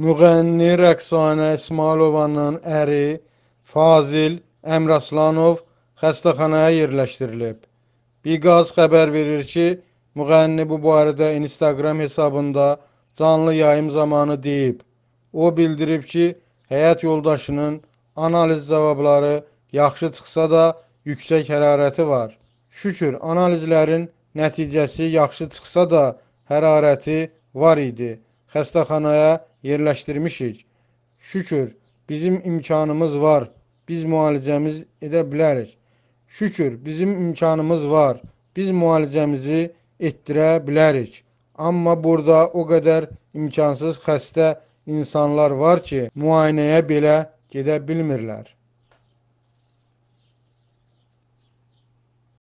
Müğənni Rəqsanə İsmailovanın əri Fazil Əmraslanov xəstəxanaya yerləşdirilib. Biqaz xəbər verir ki, müğənni bu barədə Instagram hesabında canlı yayım zamanı deyib. O bildirib ki, həyat yoldaşının analiz cavabları yaxşı çıxsa da yüksək hərarəti var. Şükür, analizlərin nəticəsi yaxşı çıxsa da hərarəti var idi xəstəxanaya yerləşdirmişik. Şükür, bizim imkanımız var. Biz müalicəmiz edə bilərik. Şükür, bizim imkanımız var. Biz müalicəmizi etdirə bilərik. Amma burada o qədər imkansız xəstə insanlar var ki, müayinəyə belə gedə bilmirlər.